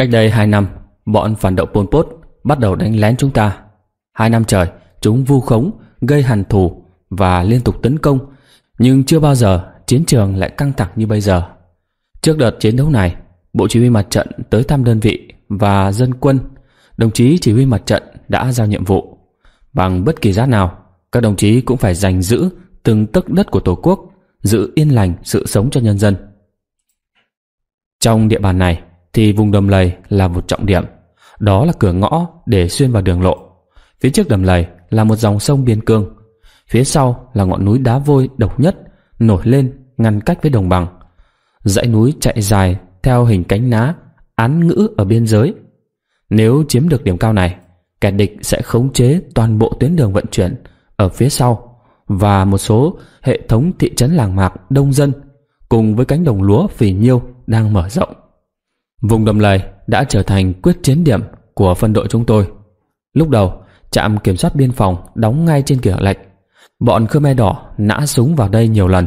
Cách đây 2 năm, bọn phản động Pol Pot bắt đầu đánh lén chúng ta. 2 năm trời, chúng vu khống, gây hằn thù và liên tục tấn công, nhưng chưa bao giờ chiến trường lại căng thẳng như bây giờ. Trước đợt chiến đấu này, Bộ Chỉ huy Mặt trận tới thăm đơn vị và dân quân, đồng chí Chỉ huy Mặt trận đã giao nhiệm vụ. Bằng bất kỳ giá nào, các đồng chí cũng phải giành giữ từng tấc đất của Tổ quốc, giữ yên lành sự sống cho nhân dân. Trong địa bàn này, thì vùng đầm lầy là một trọng điểm. Đó là cửa ngõ để xuyên vào đường lộ. Phía trước đầm lầy là một dòng sông biên cương. Phía sau là ngọn núi đá vôi độc nhất nổi lên ngăn cách với đồng bằng. Dãy núi chạy dài theo hình cánh ná án ngữ ở biên giới. Nếu chiếm được điểm cao này, kẻ địch sẽ khống chế toàn bộ tuyến đường vận chuyển ở phía sau và một số hệ thống thị trấn làng mạc đông dân cùng với cánh đồng lúa phì nhiêu đang mở rộng. Vùng đầm lầy đã trở thành quyết chiến điểm của phân đội chúng tôi. Lúc đầu, trạm kiểm soát biên phòng đóng ngay trên kẻ lệnh. Bọn Khmer Đỏ nã súng vào đây nhiều lần.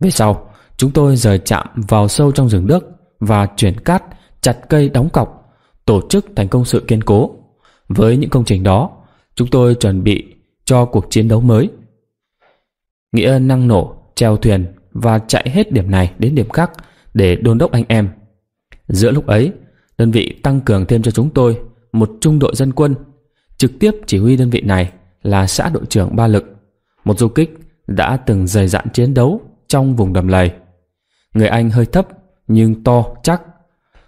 Về sau, chúng tôi rời trạm vào sâu trong rừng nước và chuyển cát, chặt cây đóng cọc, tổ chức thành công sự kiên cố. Với những công trình đó, chúng tôi chuẩn bị cho cuộc chiến đấu mới. Nghĩa năng nổ, treo thuyền và chạy hết điểm này đến điểm khác để đôn đốc anh em Giữa lúc ấy, đơn vị tăng cường thêm cho chúng tôi một trung đội dân quân. Trực tiếp chỉ huy đơn vị này là xã đội trưởng Ba Lực, một du kích đã từng dày dạn chiến đấu trong vùng đầm lầy. Người anh hơi thấp nhưng to, chắc,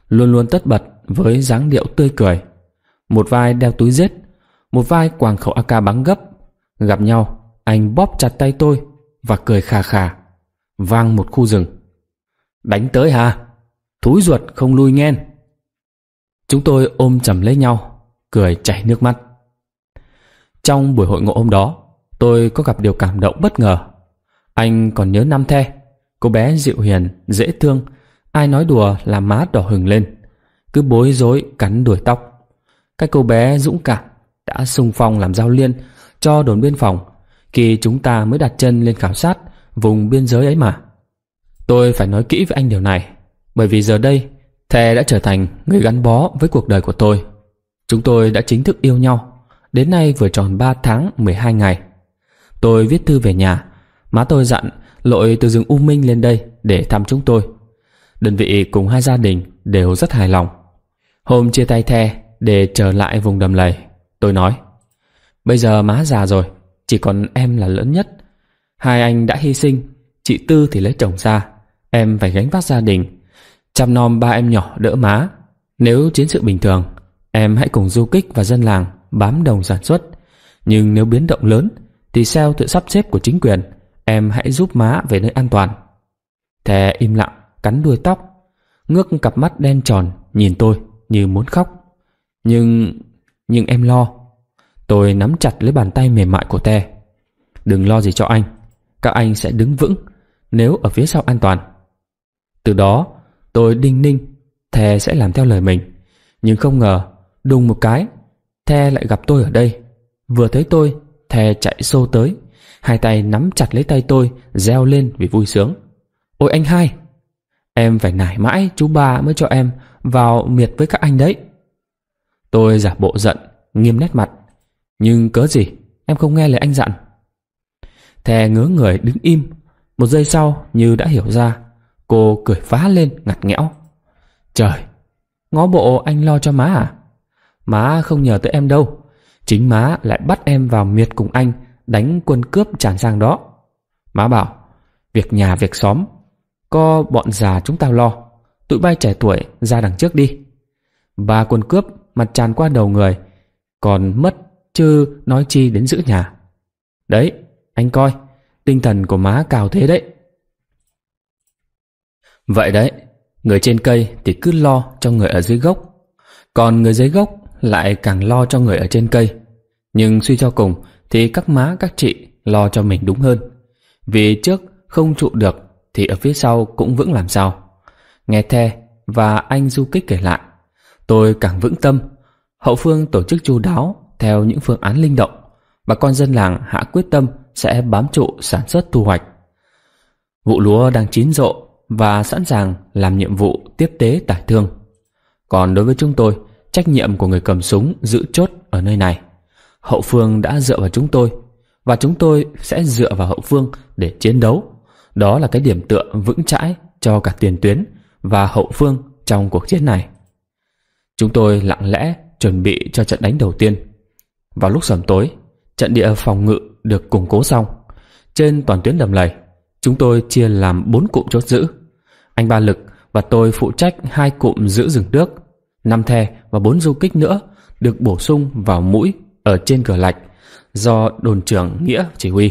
luôn luôn tất bật với dáng điệu tươi cười. Một vai đeo túi rết, một vai quàng khẩu AK bắn gấp. Gặp nhau, anh bóp chặt tay tôi và cười khà khà, vang một khu rừng. Đánh tới hả? thúi ruột không lui nghen chúng tôi ôm chầm lấy nhau cười chảy nước mắt trong buổi hội ngộ hôm đó tôi có gặp điều cảm động bất ngờ anh còn nhớ năm the cô bé dịu hiền dễ thương ai nói đùa là má đỏ hừng lên cứ bối rối cắn đuổi tóc các cô bé dũng cảm đã sung phong làm giao liên cho đồn biên phòng khi chúng ta mới đặt chân lên khảo sát vùng biên giới ấy mà tôi phải nói kỹ với anh điều này bởi vì giờ đây Thè đã trở thành người gắn bó với cuộc đời của tôi. Chúng tôi đã chính thức yêu nhau, đến nay vừa tròn ba tháng mười hai ngày. Tôi viết thư về nhà, má tôi dặn lội từ rừng U Minh lên đây để thăm chúng tôi. Đơn vị cùng hai gia đình đều rất hài lòng. Hôm chia tay the để trở lại vùng đầm lầy, tôi nói Bây giờ má già rồi, chỉ còn em là lớn nhất. Hai anh đã hy sinh, chị Tư thì lấy chồng ra, em phải gánh vác gia đình Chăm nom ba em nhỏ đỡ má Nếu chiến sự bình thường Em hãy cùng du kích và dân làng Bám đồng sản xuất Nhưng nếu biến động lớn Thì theo tự sắp xếp của chính quyền Em hãy giúp má về nơi an toàn Thè im lặng cắn đuôi tóc Ngước cặp mắt đen tròn Nhìn tôi như muốn khóc Nhưng... nhưng em lo Tôi nắm chặt lấy bàn tay mềm mại của Tè Đừng lo gì cho anh Các anh sẽ đứng vững Nếu ở phía sau an toàn Từ đó Tôi đinh ninh Thề sẽ làm theo lời mình Nhưng không ngờ Đùng một cái Thề lại gặp tôi ở đây Vừa thấy tôi Thề chạy xô tới Hai tay nắm chặt lấy tay tôi Reo lên vì vui sướng Ôi anh hai Em phải nải mãi chú ba mới cho em Vào miệt với các anh đấy Tôi giả bộ giận Nghiêm nét mặt Nhưng cớ gì em không nghe lời anh dặn Thè ngớ người đứng im Một giây sau như đã hiểu ra Cô cười phá lên ngặt nghẽo Trời Ngó bộ anh lo cho má à Má không nhờ tới em đâu Chính má lại bắt em vào miệt cùng anh Đánh quân cướp tràn sang đó Má bảo Việc nhà việc xóm Có bọn già chúng tao lo Tụi bay trẻ tuổi ra đằng trước đi Ba quân cướp mặt tràn qua đầu người Còn mất chứ nói chi đến giữ nhà Đấy anh coi Tinh thần của má cao thế đấy Vậy đấy, người trên cây thì cứ lo cho người ở dưới gốc, còn người dưới gốc lại càng lo cho người ở trên cây. Nhưng suy cho cùng thì các má các chị lo cho mình đúng hơn. Vì trước không trụ được thì ở phía sau cũng vững làm sao. Nghe The và anh Du Kích kể lại, tôi càng vững tâm. Hậu phương tổ chức chu đáo theo những phương án linh động. Bà con dân làng hạ quyết tâm sẽ bám trụ sản xuất thu hoạch. Vụ lúa đang chín rộ và sẵn sàng làm nhiệm vụ tiếp tế tải thương. Còn đối với chúng tôi, trách nhiệm của người cầm súng giữ chốt ở nơi này. Hậu phương đã dựa vào chúng tôi và chúng tôi sẽ dựa vào hậu phương để chiến đấu. Đó là cái điểm tựa vững chãi cho cả tiền tuyến và hậu phương trong cuộc chiến này. Chúng tôi lặng lẽ chuẩn bị cho trận đánh đầu tiên. Vào lúc sầm tối, trận địa phòng ngự được củng cố xong. Trên toàn tuyến đầm lầy, chúng tôi chia làm bốn cụm chốt giữ. Anh Ba Lực và tôi phụ trách hai cụm giữ rừng nước, năm the và bốn du kích nữa được bổ sung vào mũi ở trên cửa lạch do đồn trưởng Nghĩa chỉ huy.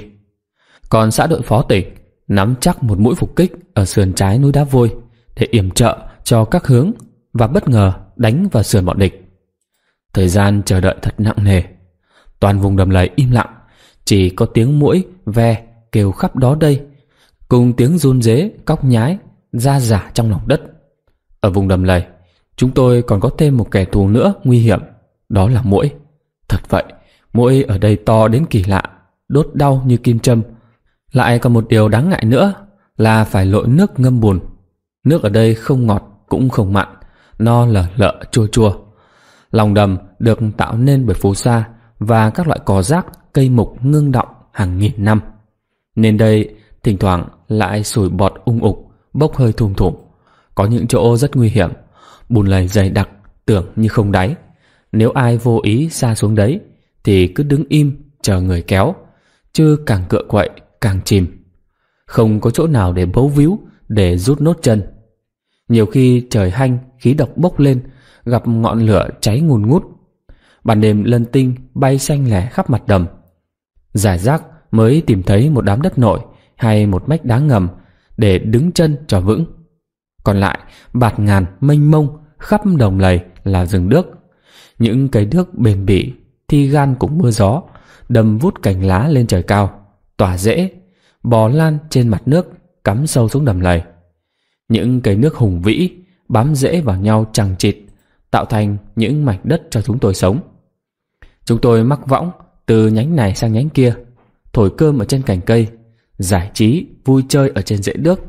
Còn xã đội phó tỉnh nắm chắc một mũi phục kích ở sườn trái núi đá vôi để yểm trợ cho các hướng và bất ngờ đánh vào sườn bọn địch. Thời gian chờ đợi thật nặng nề. Toàn vùng đầm lầy im lặng, chỉ có tiếng mũi ve kêu khắp đó đây, cùng tiếng run rế cóc nhái ra giả trong lòng đất. Ở vùng đầm lầy, chúng tôi còn có thêm một kẻ thù nữa nguy hiểm, đó là muỗi. Thật vậy, muỗi ở đây to đến kỳ lạ, đốt đau như kim châm. Lại còn một điều đáng ngại nữa là phải lội nước ngâm bùn. Nước ở đây không ngọt cũng không mặn, no lở lợ chua chua. Lòng đầm được tạo nên bởi phù sa và các loại cỏ rác, cây mục ngưng động hàng nghìn năm. Nên đây thỉnh thoảng lại sủi bọt ung ục bốc hơi thùng thủm. Có những chỗ rất nguy hiểm, bùn lầy dày đặc, tưởng như không đáy. Nếu ai vô ý xa xuống đấy, thì cứ đứng im chờ người kéo, chứ càng cựa quậy càng chìm. Không có chỗ nào để bấu víu, để rút nốt chân. Nhiều khi trời hanh, khí độc bốc lên, gặp ngọn lửa cháy ngùn ngút. Ban đêm lân tinh bay xanh lẻ khắp mặt đầm. Giải rác mới tìm thấy một đám đất nội hay một mách đá ngầm để đứng chân cho vững. Còn lại, bạt ngàn mênh mông, khắp đồng lầy là rừng đước. Những cây đước bền bỉ, thì gan cũng mưa gió, đầm vút cành lá lên trời cao, tỏa rễ, bò lan trên mặt nước, cắm sâu xuống đầm lầy. Những cây nước hùng vĩ bám rễ vào nhau chằng chịt, tạo thành những mảnh đất cho chúng tôi sống. Chúng tôi mắc võng từ nhánh này sang nhánh kia, thổi cơm ở trên cành cây, giải trí, vui chơi ở trên dãy nước.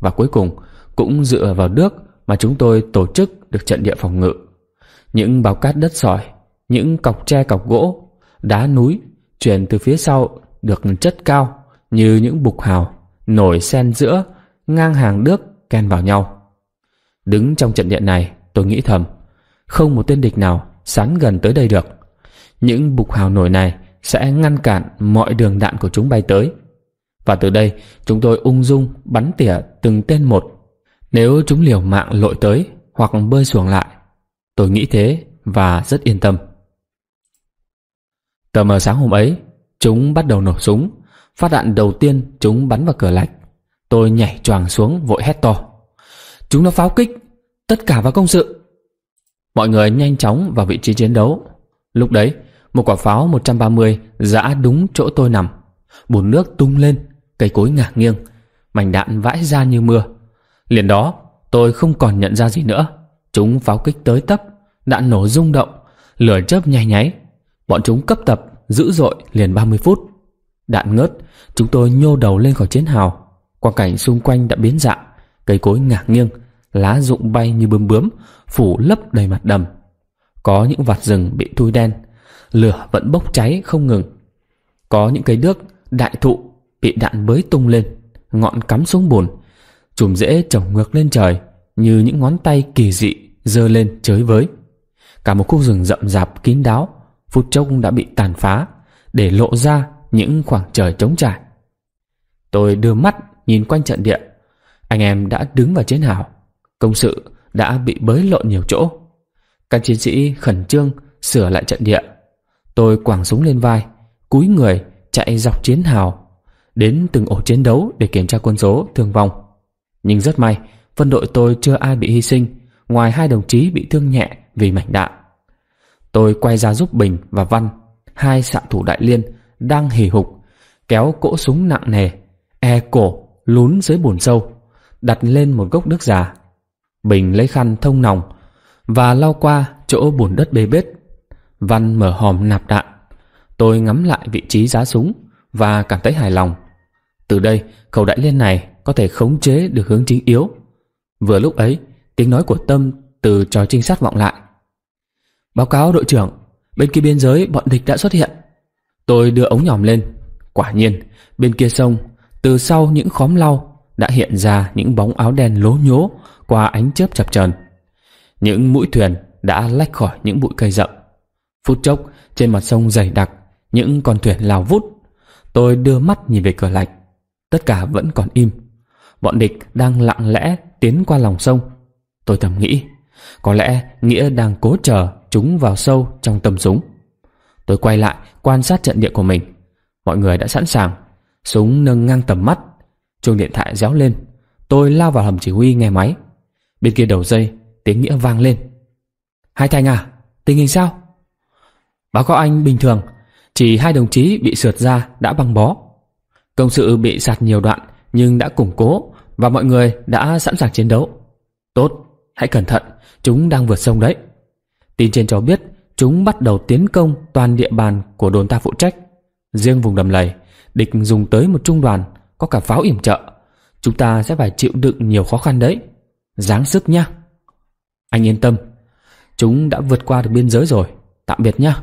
Và cuối cùng, cũng dựa vào nước mà chúng tôi tổ chức được trận địa phòng ngự. Những bao cát đất sỏi, những cọc tre cọc gỗ, đá núi chuyển từ phía sau được chất cao như những bục hào nổi sen giữa ngang hàng nước ken vào nhau. Đứng trong trận địa này, tôi nghĩ thầm, không một tên địch nào sán gần tới đây được. Những bục hào nổi này sẽ ngăn cản mọi đường đạn của chúng bay tới. Và từ đây chúng tôi ung dung bắn tỉa từng tên một Nếu chúng liều mạng lội tới hoặc bơi xuồng lại Tôi nghĩ thế và rất yên tâm Tờ mờ sáng hôm ấy Chúng bắt đầu nổ súng Phát đạn đầu tiên chúng bắn vào cửa lạch Tôi nhảy choàng xuống vội hét to Chúng nó pháo kích Tất cả vào công sự Mọi người nhanh chóng vào vị trí chiến đấu Lúc đấy một quả pháo 130 giã đúng chỗ tôi nằm Bùn nước tung lên cây cối ngả nghiêng, mảnh đạn vãi ra như mưa. Liền đó, tôi không còn nhận ra gì nữa. Chúng pháo kích tới tấp, đạn nổ rung động, lửa chớp nháy nháy. Bọn chúng cấp tập, dữ dội liền 30 phút. Đạn ngớt, chúng tôi nhô đầu lên khỏi chiến hào. Quang cảnh xung quanh đã biến dạng, cây cối ngả nghiêng, lá rụng bay như bướm bướm, phủ lấp đầy mặt đầm. Có những vạt rừng bị thui đen, lửa vẫn bốc cháy không ngừng. Có những cây đước, đại thụ bị đạn bới tung lên ngọn cắm xuống bùn chùm rễ trồng ngược lên trời như những ngón tay kỳ dị giơ lên chới với cả một khu rừng rậm rạp kín đáo phút chốc đã bị tàn phá để lộ ra những khoảng trời trống trải tôi đưa mắt nhìn quanh trận địa anh em đã đứng vào chiến hào công sự đã bị bới lộn nhiều chỗ các chiến sĩ khẩn trương sửa lại trận địa tôi quàng súng lên vai cúi người chạy dọc chiến hào đến từng ổ chiến đấu để kiểm tra quân số, thương vong. Nhưng rất may, phân đội tôi chưa ai bị hy sinh, ngoài hai đồng chí bị thương nhẹ vì mảnh đạn. Tôi quay ra giúp Bình và Văn, hai xạ thủ đại liên đang hì hục, kéo cỗ súng nặng nề, e cổ lún dưới bùn sâu, đặt lên một gốc nước già. Bình lấy khăn thông nòng và lau qua chỗ bùn đất bê bết. Văn mở hòm nạp đạn. Tôi ngắm lại vị trí giá súng và cảm thấy hài lòng. Từ đây, khẩu đại liên này có thể khống chế được hướng chính yếu. Vừa lúc ấy, tiếng nói của Tâm từ trò trinh sát vọng lại. Báo cáo đội trưởng, bên kia biên giới bọn địch đã xuất hiện. Tôi đưa ống nhòm lên. Quả nhiên, bên kia sông, từ sau những khóm lau đã hiện ra những bóng áo đen lố nhố qua ánh chớp chập chờn. Những mũi thuyền đã lách khỏi những bụi cây rậm. Phút chốc, trên mặt sông dày đặc, những con thuyền lao vút Tôi đưa mắt nhìn về cửa lạch Tất cả vẫn còn im Bọn địch đang lặng lẽ tiến qua lòng sông Tôi thầm nghĩ Có lẽ Nghĩa đang cố chờ chúng vào sâu trong tầm súng Tôi quay lại quan sát trận địa của mình Mọi người đã sẵn sàng Súng nâng ngang tầm mắt Chuông điện thoại réo lên Tôi lao vào hầm chỉ huy nghe máy Bên kia đầu dây tiếng Nghĩa vang lên Hai Thành à Tình hình sao Báo cáo anh bình thường chỉ hai đồng chí bị sượt ra đã băng bó. Công sự bị sạt nhiều đoạn nhưng đã củng cố và mọi người đã sẵn sàng chiến đấu. Tốt, hãy cẩn thận, chúng đang vượt sông đấy. Tin trên cho biết chúng bắt đầu tiến công toàn địa bàn của đồn ta phụ trách. Riêng vùng đầm lầy, địch dùng tới một trung đoàn có cả pháo yểm trợ. Chúng ta sẽ phải chịu đựng nhiều khó khăn đấy. Giáng sức nhá. Anh yên tâm, chúng đã vượt qua được biên giới rồi. Tạm biệt nhá,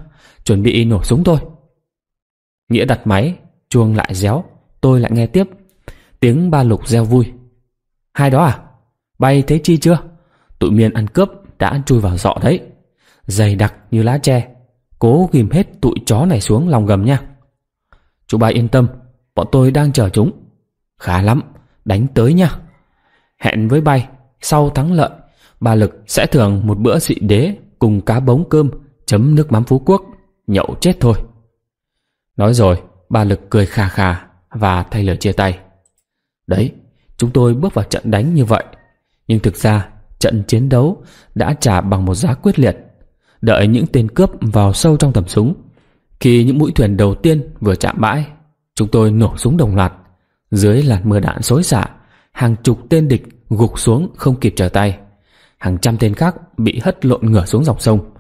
chuẩn bị nổ súng thôi. Nghĩa đặt máy, chuông lại réo, tôi lại nghe tiếp. Tiếng ba lục reo vui. Hai đó à? Bay thấy chi chưa? Tụi miên ăn cướp đã chui vào dọ đấy. Dày đặc như lá tre. Cố ghim hết tụi chó này xuống lòng gầm nha. Chú ba yên tâm, bọn tôi đang chờ chúng. Khá lắm, đánh tới nha. Hẹn với bay, sau thắng lợi, ba Lực sẽ thưởng một bữa dị đế cùng cá bống cơm chấm nước mắm Phú Quốc. Nhậu chết thôi. Nói rồi, ba lực cười khà khà và thay lời chia tay. Đấy, chúng tôi bước vào trận đánh như vậy. Nhưng thực ra, trận chiến đấu đã trả bằng một giá quyết liệt. Đợi những tên cướp vào sâu trong tầm súng. Khi những mũi thuyền đầu tiên vừa chạm bãi, chúng tôi nổ súng đồng loạt. Dưới làn mưa đạn xối xả, hàng chục tên địch gục xuống không kịp trở tay. Hàng trăm tên khác bị hất lộn ngửa xuống dòng sông.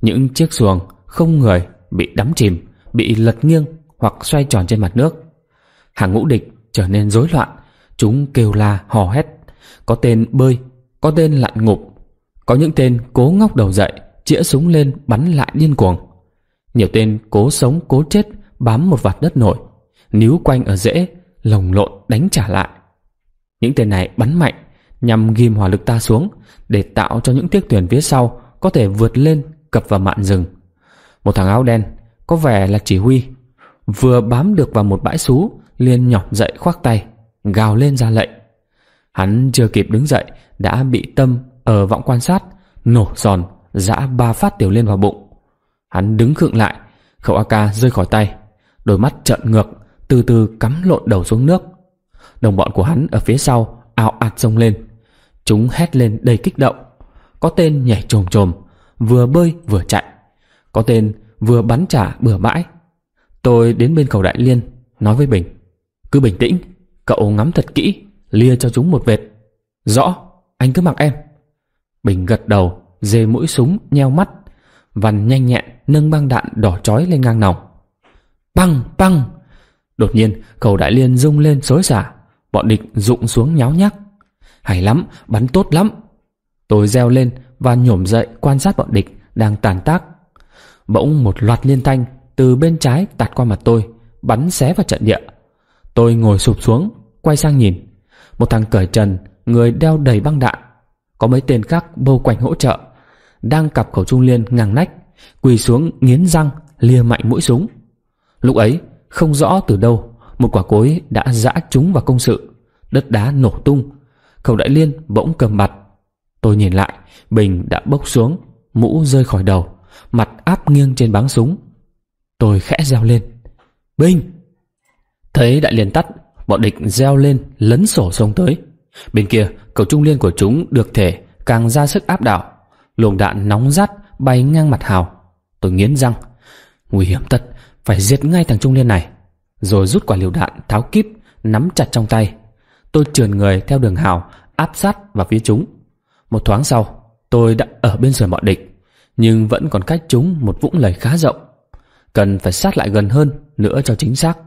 Những chiếc xuồng không người bị đắm chìm bị lật nghiêng hoặc xoay tròn trên mặt nước. Hàng ngũ địch trở nên rối loạn, chúng kêu la hò hét, có tên bơi, có tên lặn ngụp, có những tên cố ngóc đầu dậy, chĩa súng lên bắn lại điên cuồng. Nhiều tên cố sống cố chết bám một vạt đất nổi, níu quanh ở rễ, lồng lộn đánh trả lại. Những tên này bắn mạnh nhằm ghim hỏa lực ta xuống để tạo cho những tiếc tuyển phía sau có thể vượt lên cập vào mạn rừng. Một thằng áo đen có vẻ là chỉ huy Vừa bám được vào một bãi xú liền nhọc dậy khoác tay Gào lên ra lệnh Hắn chưa kịp đứng dậy Đã bị tâm ở vọng quan sát Nổ giòn Giã ba phát tiểu lên vào bụng Hắn đứng khựng lại Khẩu AK rơi khỏi tay Đôi mắt trợn ngược Từ từ cắm lộn đầu xuống nước Đồng bọn của hắn ở phía sau ào ạt rông lên Chúng hét lên đầy kích động Có tên nhảy trồm trồm Vừa bơi vừa chạy Có tên vừa bắn trả bừa bãi. Tôi đến bên cầu Đại Liên, nói với Bình. Cứ bình tĩnh, cậu ngắm thật kỹ, lia cho chúng một vệt. Rõ, anh cứ mặc em. Bình gật đầu, dê mũi súng, nheo mắt. Văn nhanh nhẹn nâng băng đạn đỏ chói lên ngang nòng. Băng, băng! Đột nhiên, cầu Đại Liên rung lên xối xả. Bọn địch rụng xuống nháo nhác. Hay lắm, bắn tốt lắm. Tôi reo lên và nhổm dậy quan sát bọn địch đang tàn tác bỗng một loạt liên thanh từ bên trái tạt qua mặt tôi bắn xé vào trận địa tôi ngồi sụp xuống quay sang nhìn một thằng cởi trần người đeo đầy băng đạn có mấy tên khác bâu quanh hỗ trợ đang cặp khẩu trung liên ngang nách quỳ xuống nghiến răng lia mạnh mũi súng lúc ấy không rõ từ đâu một quả cối đã giã chúng vào công sự đất đá nổ tung khẩu đại liên bỗng cầm mặt tôi nhìn lại bình đã bốc xuống mũ rơi khỏi đầu mặt áp nghiêng trên báng súng. Tôi khẽ reo lên. Binh! Thấy đại liền tắt, bọn địch reo lên lấn sổ xông tới. Bên kia, cầu trung liên của chúng được thể càng ra sức áp đảo. Luồng đạn nóng rát bay ngang mặt hào. Tôi nghiến răng. Nguy hiểm thật, phải giết ngay thằng trung liên này. Rồi rút quả liều đạn tháo kíp, nắm chặt trong tay. Tôi trườn người theo đường hào, áp sát vào phía chúng. Một thoáng sau, tôi đã ở bên sườn bọn địch nhưng vẫn còn cách chúng một vũng lầy khá rộng. Cần phải sát lại gần hơn nữa cho chính xác.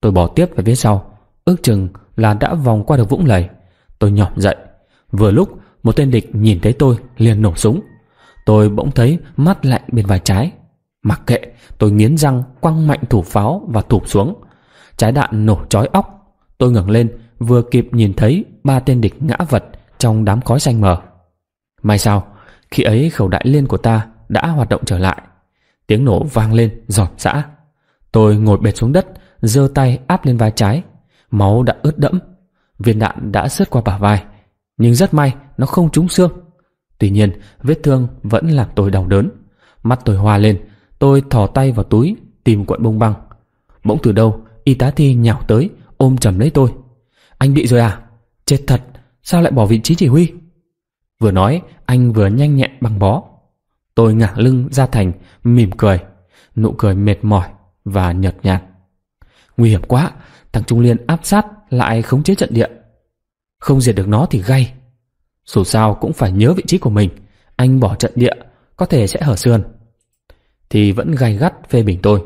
Tôi bỏ tiếp về phía sau, ước chừng là đã vòng qua được vũng lầy. Tôi nhỏm dậy. Vừa lúc một tên địch nhìn thấy tôi liền nổ súng. Tôi bỗng thấy mắt lạnh bên vai trái. Mặc kệ, tôi nghiến răng quăng mạnh thủ pháo và thủ xuống. Trái đạn nổ chói óc. Tôi ngẩng lên, vừa kịp nhìn thấy ba tên địch ngã vật trong đám khói xanh mờ. May sao, khi ấy khẩu đại liên của ta đã hoạt động trở lại. Tiếng nổ vang lên, giọt giã. Tôi ngồi bệt xuống đất, giơ tay áp lên vai trái. Máu đã ướt đẫm, viên đạn đã sượt qua bả vai. Nhưng rất may nó không trúng xương. Tuy nhiên, vết thương vẫn làm tôi đau đớn. Mắt tôi hoa lên, tôi thò tay vào túi, tìm cuộn bông băng. Bỗng từ đâu, y tá thi nhào tới, ôm chầm lấy tôi. Anh bị rồi à? Chết thật, sao lại bỏ vị trí chỉ huy? Vừa nói, anh vừa nhanh nhẹn băng bó. Tôi ngả lưng ra thành, mỉm cười. Nụ cười mệt mỏi và nhợt nhạt. Nguy hiểm quá, thằng Trung Liên áp sát lại khống chế trận địa. Không diệt được nó thì gay. Dù sao cũng phải nhớ vị trí của mình. Anh bỏ trận địa, có thể sẽ hở sườn. Thì vẫn gay gắt phê bình tôi.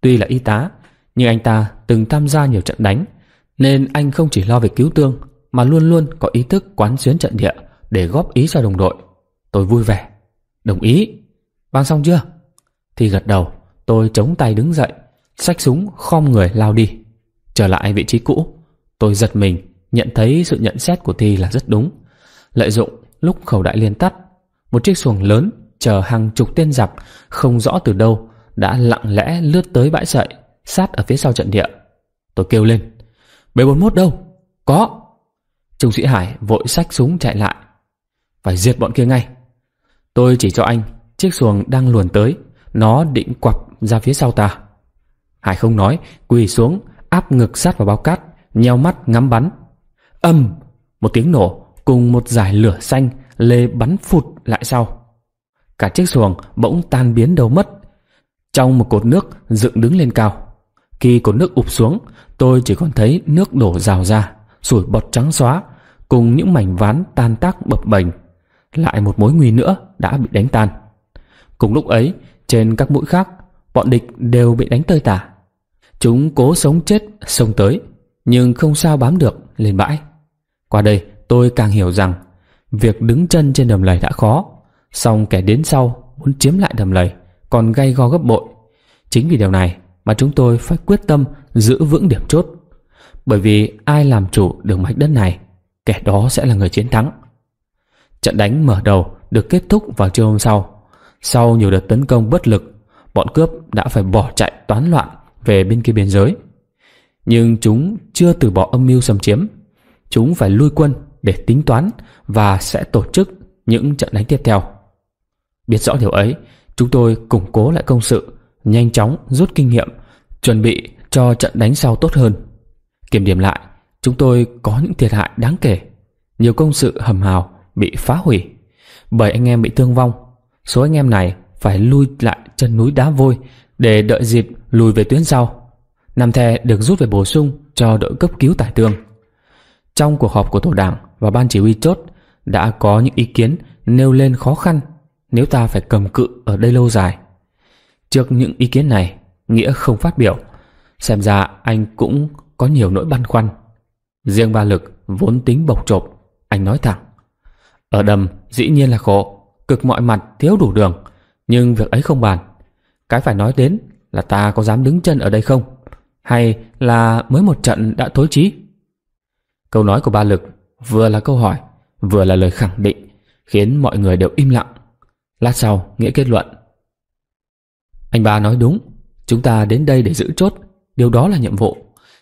Tuy là y tá, nhưng anh ta từng tham gia nhiều trận đánh, nên anh không chỉ lo về cứu tương mà luôn luôn có ý thức quán xuyến trận địa để góp ý cho đồng đội. Tôi vui vẻ. Đồng ý. Băng xong chưa? Thì gật đầu, tôi chống tay đứng dậy, xách súng khom người lao đi. Trở lại vị trí cũ, tôi giật mình, nhận thấy sự nhận xét của Thi là rất đúng. Lợi dụng lúc khẩu đại liên tắt, một chiếc xuồng lớn chờ hàng chục tên giặc không rõ từ đâu đã lặng lẽ lướt tới bãi sậy sát ở phía sau trận địa. Tôi kêu lên, B41 đâu? Có. Trung sĩ Hải vội xách súng chạy lại, phải diệt bọn kia ngay Tôi chỉ cho anh Chiếc xuồng đang luồn tới Nó định quặp ra phía sau ta Hải không nói Quỳ xuống Áp ngực sát vào bao cát Nheo mắt ngắm bắn Âm Một tiếng nổ Cùng một dải lửa xanh Lê bắn phụt lại sau Cả chiếc xuồng bỗng tan biến đâu mất Trong một cột nước dựng đứng lên cao Khi cột nước ụp xuống Tôi chỉ còn thấy nước đổ rào ra Sủi bọt trắng xóa Cùng những mảnh ván tan tác bập bềnh lại một mối nguy nữa đã bị đánh tan. Cùng lúc ấy, trên các mũi khác, bọn địch đều bị đánh tơi tả. Chúng cố sống chết sông tới, nhưng không sao bám được lên bãi. Qua đây, tôi càng hiểu rằng việc đứng chân trên đầm lầy đã khó, song kẻ đến sau muốn chiếm lại đầm lầy còn gay go gấp bội. Chính vì điều này mà chúng tôi phải quyết tâm giữ vững điểm chốt. Bởi vì ai làm chủ được mảnh đất này, kẻ đó sẽ là người chiến thắng. Trận đánh mở đầu được kết thúc vào trưa hôm sau. Sau nhiều đợt tấn công bất lực, bọn cướp đã phải bỏ chạy toán loạn về bên kia biên giới. Nhưng chúng chưa từ bỏ âm mưu xâm chiếm. Chúng phải lui quân để tính toán và sẽ tổ chức những trận đánh tiếp theo. Biết rõ điều ấy, chúng tôi củng cố lại công sự, nhanh chóng rút kinh nghiệm, chuẩn bị cho trận đánh sau tốt hơn. Kiểm điểm lại, chúng tôi có những thiệt hại đáng kể, nhiều công sự hầm hào bị phá hủy. Bởi anh em bị thương vong, số anh em này phải lui lại chân núi đá vôi để đợi dịp lùi về tuyến sau. Nam Thè được rút về bổ sung cho đội cấp cứu tải tương. Trong cuộc họp của tổ đảng và ban chỉ huy chốt đã có những ý kiến nêu lên khó khăn nếu ta phải cầm cự ở đây lâu dài. Trước những ý kiến này, Nghĩa không phát biểu. Xem ra anh cũng có nhiều nỗi băn khoăn. Riêng ba lực vốn tính bộc trộp, anh nói thẳng. Ở đầm dĩ nhiên là khổ, cực mọi mặt thiếu đủ đường, nhưng việc ấy không bàn. Cái phải nói đến là ta có dám đứng chân ở đây không? Hay là mới một trận đã tối trí? Câu nói của ba lực vừa là câu hỏi, vừa là lời khẳng định, khiến mọi người đều im lặng. Lát sau, Nghĩa kết luận. Anh ba nói đúng, chúng ta đến đây để giữ chốt, điều đó là nhiệm vụ.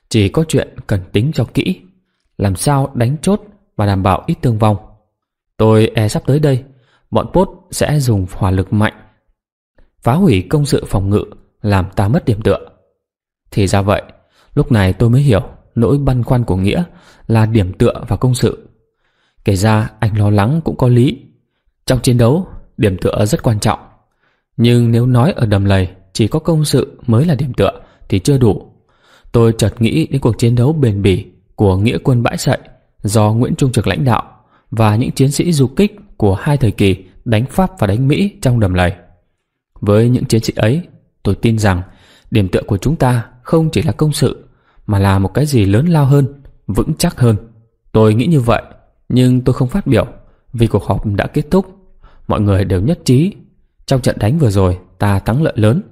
Chỉ có chuyện cần tính cho kỹ, làm sao đánh chốt và đảm bảo ít thương vong. Tôi e sắp tới đây, bọn Pốt sẽ dùng hỏa lực mạnh phá hủy công sự phòng ngự làm ta mất điểm tựa. Thì ra vậy, lúc này tôi mới hiểu nỗi băn khoăn của Nghĩa là điểm tựa và công sự. Kể ra anh lo lắng cũng có lý. Trong chiến đấu, điểm tựa rất quan trọng. Nhưng nếu nói ở đầm lầy chỉ có công sự mới là điểm tựa thì chưa đủ. Tôi chợt nghĩ đến cuộc chiến đấu bền bỉ của Nghĩa quân bãi sậy do Nguyễn Trung Trực lãnh đạo và những chiến sĩ du kích của hai thời kỳ đánh Pháp và đánh Mỹ trong đầm lầy. Với những chiến sĩ ấy, tôi tin rằng điểm tựa của chúng ta không chỉ là công sự mà là một cái gì lớn lao hơn, vững chắc hơn. Tôi nghĩ như vậy, nhưng tôi không phát biểu vì cuộc họp đã kết thúc. Mọi người đều nhất trí. Trong trận đánh vừa rồi, ta thắng lợi lớn.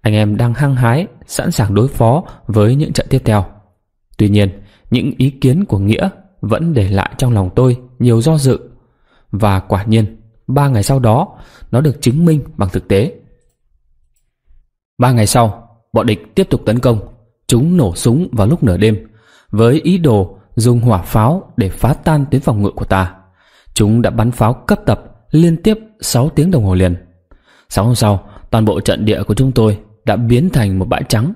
Anh em đang hăng hái, sẵn sàng đối phó với những trận tiếp theo. Tuy nhiên, những ý kiến của Nghĩa vẫn để lại trong lòng tôi nhiều do dự và quả nhiên ba ngày sau đó nó được chứng minh bằng thực tế ba ngày sau bọn địch tiếp tục tấn công chúng nổ súng vào lúc nửa đêm với ý đồ dùng hỏa pháo để phá tan tuyến phòng ngự của ta chúng đã bắn pháo cấp tập liên tiếp 6 tiếng đồng hồ liền 6 hôm sau toàn bộ trận địa của chúng tôi đã biến thành một bãi trắng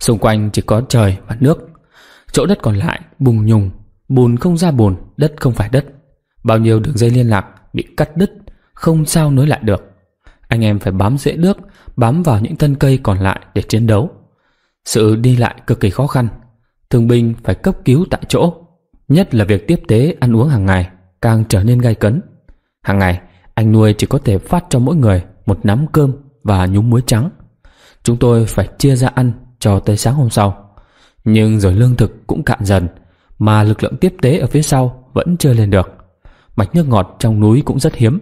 xung quanh chỉ có trời và nước chỗ đất còn lại bùng nhùng Bùn không ra bùn, đất không phải đất. Bao nhiêu đường dây liên lạc bị cắt đứt, không sao nối lại được. Anh em phải bám rễ nước, bám vào những thân cây còn lại để chiến đấu. Sự đi lại cực kỳ khó khăn. Thương binh phải cấp cứu tại chỗ. Nhất là việc tiếp tế ăn uống hàng ngày càng trở nên gai cấn. Hàng ngày, anh nuôi chỉ có thể phát cho mỗi người một nắm cơm và nhúng muối trắng. Chúng tôi phải chia ra ăn cho tới sáng hôm sau. Nhưng rồi lương thực cũng cạn dần, mà lực lượng tiếp tế ở phía sau vẫn chưa lên được. Mạch nước ngọt trong núi cũng rất hiếm.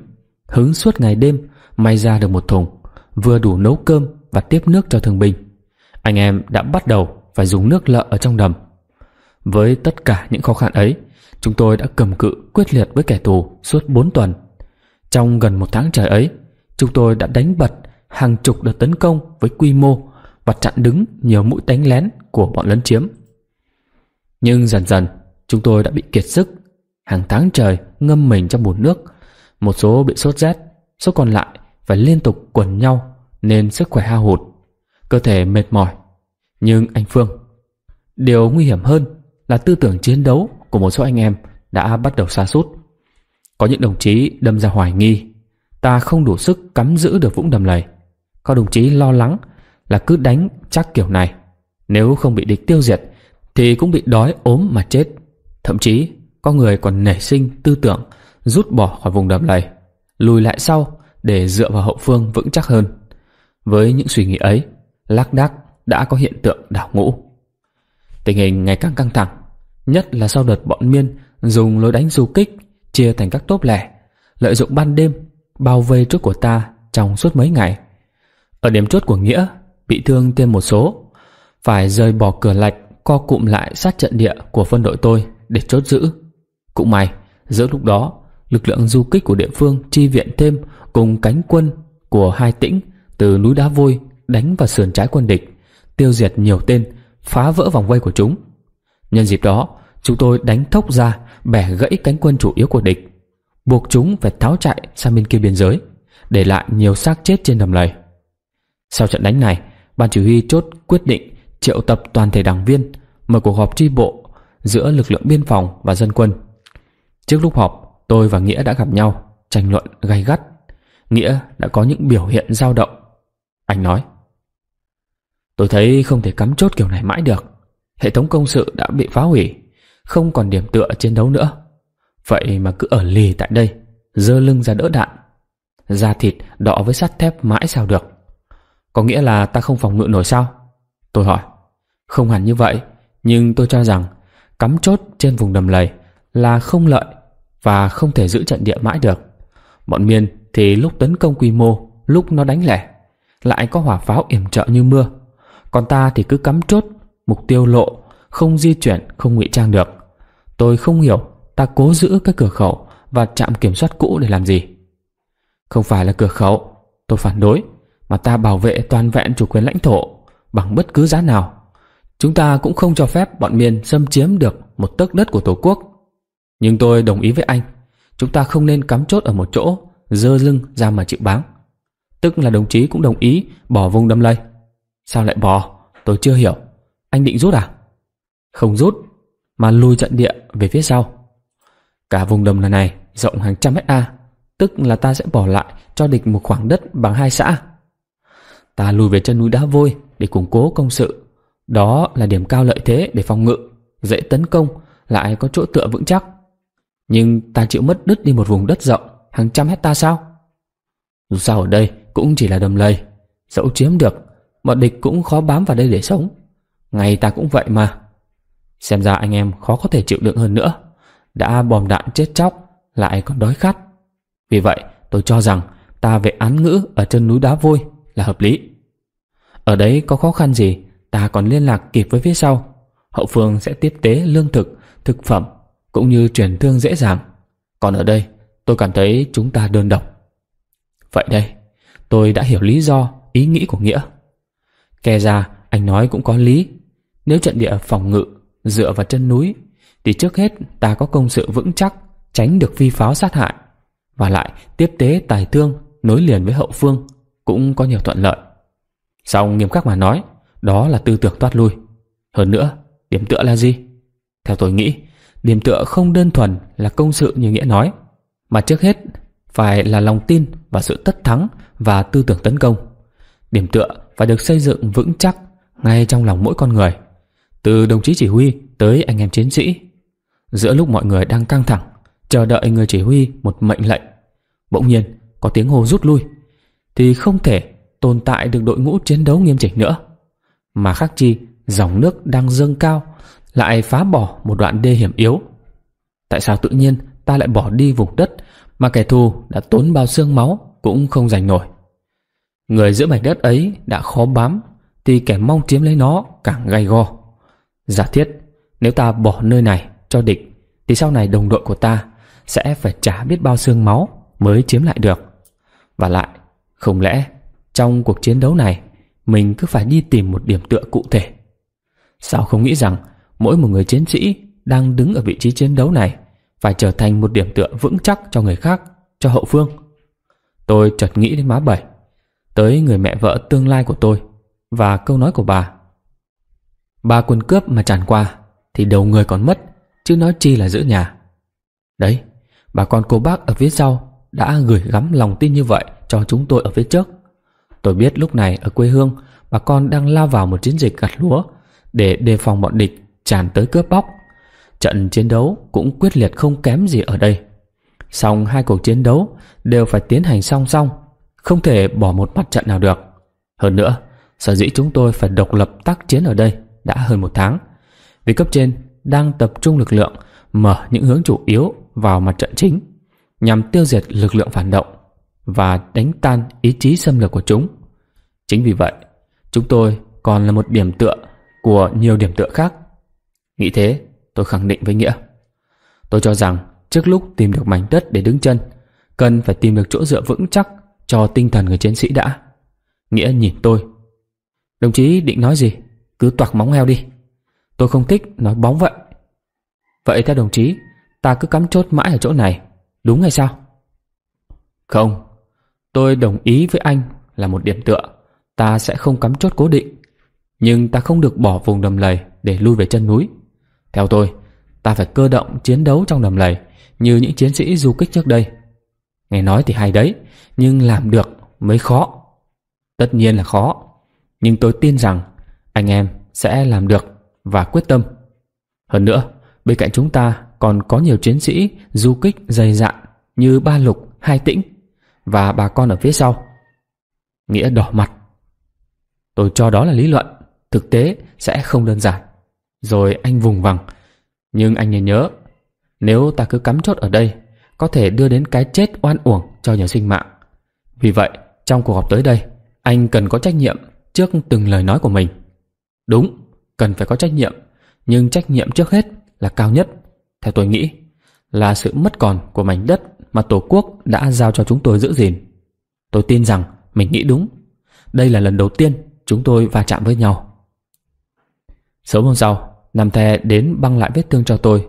Hứng suốt ngày đêm may ra được một thùng, vừa đủ nấu cơm và tiếp nước cho thường binh. Anh em đã bắt đầu phải dùng nước lợ ở trong đầm. Với tất cả những khó khăn ấy, chúng tôi đã cầm cự quyết liệt với kẻ thù suốt 4 tuần. Trong gần một tháng trời ấy, chúng tôi đã đánh bật hàng chục đợt tấn công với quy mô và chặn đứng nhiều mũi đánh lén của bọn lấn chiếm. Nhưng dần dần chúng tôi đã bị kiệt sức Hàng tháng trời ngâm mình trong bùn nước Một số bị sốt rét Số còn lại phải liên tục quần nhau Nên sức khỏe hao hụt Cơ thể mệt mỏi Nhưng anh Phương Điều nguy hiểm hơn là tư tưởng chiến đấu Của một số anh em đã bắt đầu xa sút Có những đồng chí đâm ra hoài nghi Ta không đủ sức cắm giữ được vũng đầm lầy Có đồng chí lo lắng Là cứ đánh chắc kiểu này Nếu không bị địch tiêu diệt thì cũng bị đói ốm mà chết. Thậm chí, có người còn nảy sinh tư tưởng rút bỏ khỏi vùng đầm lầy, lùi lại sau để dựa vào hậu phương vững chắc hơn. Với những suy nghĩ ấy, lác đác đã có hiện tượng đảo ngũ. Tình hình ngày càng căng thẳng, nhất là sau đợt bọn Miên dùng lối đánh du kích chia thành các tốp lẻ, lợi dụng ban đêm bao vây trước của ta trong suốt mấy ngày. Ở điểm chốt của Nghĩa, bị thương thêm một số, phải rời bỏ cửa lạch co cụm lại sát trận địa của phân đội tôi để chốt giữ. Cũng may, giữa lúc đó, lực lượng du kích của địa phương chi viện thêm cùng cánh quân của hai tĩnh từ núi đá vôi đánh vào sườn trái quân địch, tiêu diệt nhiều tên, phá vỡ vòng vây của chúng. Nhân dịp đó, chúng tôi đánh thốc ra, bẻ gãy cánh quân chủ yếu của địch, buộc chúng phải tháo chạy sang bên kia biên giới, để lại nhiều xác chết trên đầm lầy. Sau trận đánh này, ban chỉ huy chốt quyết định triệu tập toàn thể đảng viên mở cuộc họp tri bộ giữa lực lượng biên phòng và dân quân. Trước lúc họp, tôi và Nghĩa đã gặp nhau, tranh luận gay gắt. Nghĩa đã có những biểu hiện dao động. Anh nói, tôi thấy không thể cắm chốt kiểu này mãi được. Hệ thống công sự đã bị phá hủy, không còn điểm tựa chiến đấu nữa. Vậy mà cứ ở lì tại đây, dơ lưng ra đỡ đạn. Da thịt đọ với sắt thép mãi sao được. Có nghĩa là ta không phòng ngự nổi sao? Tôi hỏi. Không hẳn như vậy, nhưng tôi cho rằng cắm chốt trên vùng đầm lầy là không lợi và không thể giữ trận địa mãi được. Bọn miên thì lúc tấn công quy mô, lúc nó đánh lẻ, lại có hỏa pháo yểm trợ như mưa. Còn ta thì cứ cắm chốt, mục tiêu lộ, không di chuyển, không ngụy trang được. Tôi không hiểu ta cố giữ cái cửa khẩu và trạm kiểm soát cũ để làm gì. Không phải là cửa khẩu, tôi phản đối, mà ta bảo vệ toàn vẹn chủ quyền lãnh thổ bằng bất cứ giá nào. Chúng ta cũng không cho phép bọn miền xâm chiếm được một tấc đất của Tổ quốc. Nhưng tôi đồng ý với anh, chúng ta không nên cắm chốt ở một chỗ, dơ lưng ra mà chịu báng. Tức là đồng chí cũng đồng ý bỏ vùng đâm lây. Sao lại bỏ? Tôi chưa hiểu. Anh định rút à? Không rút, mà lùi trận địa về phía sau. Cả vùng đầm lần này rộng hàng trăm hecta, tức là ta sẽ bỏ lại cho địch một khoảng đất bằng hai xã. Ta lùi về chân núi đá vôi để củng cố công sự đó là điểm cao lợi thế để phòng ngự, dễ tấn công, lại có chỗ tựa vững chắc. Nhưng ta chịu mất đứt đi một vùng đất rộng, hàng trăm hecta sao? Dù sao ở đây cũng chỉ là đầm lầy, dẫu chiếm được, bọn địch cũng khó bám vào đây để sống. Ngày ta cũng vậy mà. Xem ra anh em khó có thể chịu đựng hơn nữa. Đã bom đạn chết chóc, lại còn đói khát. Vì vậy, tôi cho rằng ta về án ngữ ở chân núi đá vôi là hợp lý. Ở đấy có khó khăn gì ta còn liên lạc kịp với phía sau. Hậu phương sẽ tiếp tế lương thực, thực phẩm cũng như truyền thương dễ dàng. Còn ở đây, tôi cảm thấy chúng ta đơn độc. Vậy đây, tôi đã hiểu lý do, ý nghĩ của Nghĩa. Kè ra, anh nói cũng có lý. Nếu trận địa phòng ngự dựa vào chân núi, thì trước hết ta có công sự vững chắc, tránh được vi pháo sát hại. Và lại, tiếp tế tài thương nối liền với hậu phương cũng có nhiều thuận lợi. Song nghiêm khắc mà nói, đó là tư tưởng toát lui Hơn nữa, điểm tựa là gì? Theo tôi nghĩ, điểm tựa không đơn thuần là công sự như Nghĩa nói Mà trước hết phải là lòng tin và sự tất thắng và tư tưởng tấn công Điểm tựa phải được xây dựng vững chắc ngay trong lòng mỗi con người Từ đồng chí chỉ huy tới anh em chiến sĩ Giữa lúc mọi người đang căng thẳng Chờ đợi người chỉ huy một mệnh lệnh Bỗng nhiên có tiếng hô rút lui Thì không thể tồn tại được đội ngũ chiến đấu nghiêm chỉnh nữa mà khác chi dòng nước đang dâng cao lại phá bỏ một đoạn đê hiểm yếu. Tại sao tự nhiên ta lại bỏ đi vùng đất mà kẻ thù đã tốn bao xương máu cũng không giành nổi? Người giữa mảnh đất ấy đã khó bám thì kẻ mong chiếm lấy nó càng gay go. Giả thiết nếu ta bỏ nơi này cho địch thì sau này đồng đội của ta sẽ phải trả biết bao xương máu mới chiếm lại được. Và lại, không lẽ trong cuộc chiến đấu này mình cứ phải đi tìm một điểm tựa cụ thể. Sao không nghĩ rằng mỗi một người chiến sĩ đang đứng ở vị trí chiến đấu này phải trở thành một điểm tựa vững chắc cho người khác, cho hậu phương. Tôi chợt nghĩ đến má bảy, tới người mẹ vợ tương lai của tôi và câu nói của bà. Ba quân cướp mà tràn qua thì đầu người còn mất, chứ nói chi là giữ nhà. Đấy, bà con cô bác ở phía sau đã gửi gắm lòng tin như vậy cho chúng tôi ở phía trước. Tôi biết lúc này ở quê hương, bà con đang lao vào một chiến dịch gặt lúa để đề phòng bọn địch tràn tới cướp bóc. Trận chiến đấu cũng quyết liệt không kém gì ở đây. Song hai cuộc chiến đấu đều phải tiến hành song song, không thể bỏ một mặt trận nào được. Hơn nữa, sở dĩ chúng tôi phải độc lập tác chiến ở đây đã hơn một tháng, vì cấp trên đang tập trung lực lượng mở những hướng chủ yếu vào mặt trận chính nhằm tiêu diệt lực lượng phản động và đánh tan ý chí xâm lược của chúng. Chính vì vậy, chúng tôi còn là một điểm tựa của nhiều điểm tựa khác. Nghĩ thế, tôi khẳng định với Nghĩa. Tôi cho rằng trước lúc tìm được mảnh đất để đứng chân, cần phải tìm được chỗ dựa vững chắc cho tinh thần người chiến sĩ đã. Nghĩa nhìn tôi. Đồng chí định nói gì? Cứ toạc móng heo đi. Tôi không thích nói bóng vậy. Vậy theo đồng chí, ta cứ cắm chốt mãi ở chỗ này, đúng hay sao? Không, Tôi đồng ý với anh là một điểm tựa Ta sẽ không cắm chốt cố định Nhưng ta không được bỏ vùng đầm lầy Để lui về chân núi Theo tôi Ta phải cơ động chiến đấu trong đầm lầy Như những chiến sĩ du kích trước đây Nghe nói thì hay đấy Nhưng làm được mới khó Tất nhiên là khó Nhưng tôi tin rằng anh em sẽ làm được và quyết tâm Hơn nữa bên cạnh chúng ta còn có nhiều chiến sĩ du kích dày dạn Như Ba Lục, Hai Tĩnh và bà con ở phía sau. Nghĩa đỏ mặt. Tôi cho đó là lý luận, thực tế sẽ không đơn giản. Rồi anh vùng vằng. Nhưng anh nên nhớ, nếu ta cứ cắm chốt ở đây, có thể đưa đến cái chết oan uổng cho nhà sinh mạng. Vì vậy, trong cuộc họp tới đây, anh cần có trách nhiệm trước từng lời nói của mình. Đúng, cần phải có trách nhiệm, nhưng trách nhiệm trước hết là cao nhất, theo tôi nghĩ, là sự mất còn của mảnh đất mà Tổ quốc đã giao cho chúng tôi giữ gìn. Tôi tin rằng mình nghĩ đúng. Đây là lần đầu tiên chúng tôi va chạm với nhau. Sớm hôm sau, Nam the đến băng lại vết thương cho tôi.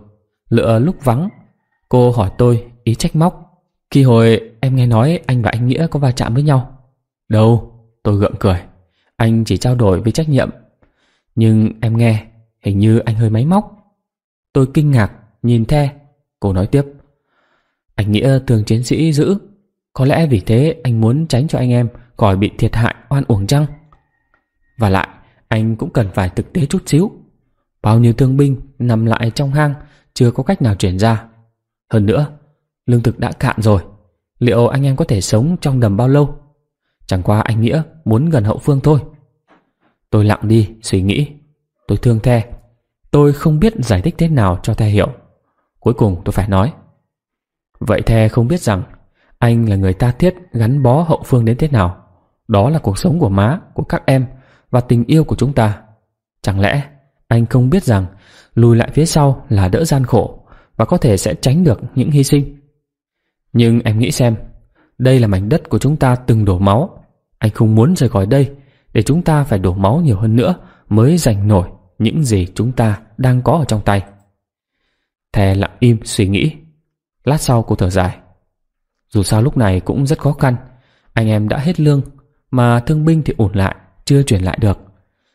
Lựa lúc vắng, cô hỏi tôi ý trách móc. Khi hồi em nghe nói anh và anh Nghĩa có va chạm với nhau. Đâu, tôi gượng cười. Anh chỉ trao đổi với trách nhiệm. Nhưng em nghe, hình như anh hơi máy móc. Tôi kinh ngạc, nhìn The. Cô nói tiếp. Anh Nghĩa thường chiến sĩ giữ Có lẽ vì thế anh muốn tránh cho anh em Khỏi bị thiệt hại oan uổng chăng Và lại Anh cũng cần phải thực tế chút xíu Bao nhiêu thương binh nằm lại trong hang Chưa có cách nào chuyển ra Hơn nữa Lương thực đã cạn rồi Liệu anh em có thể sống trong đầm bao lâu Chẳng qua anh Nghĩa muốn gần hậu phương thôi Tôi lặng đi suy nghĩ Tôi thương The Tôi không biết giải thích thế nào cho The hiểu Cuối cùng tôi phải nói Vậy the không biết rằng anh là người ta thiết gắn bó hậu phương đến thế nào. Đó là cuộc sống của má, của các em và tình yêu của chúng ta. Chẳng lẽ anh không biết rằng lùi lại phía sau là đỡ gian khổ và có thể sẽ tránh được những hy sinh. Nhưng em nghĩ xem, đây là mảnh đất của chúng ta từng đổ máu. Anh không muốn rời khỏi đây để chúng ta phải đổ máu nhiều hơn nữa mới giành nổi những gì chúng ta đang có ở trong tay. Thè lặng im suy nghĩ. Lát sau cô thở dài Dù sao lúc này cũng rất khó khăn Anh em đã hết lương Mà thương binh thì ổn lại Chưa chuyển lại được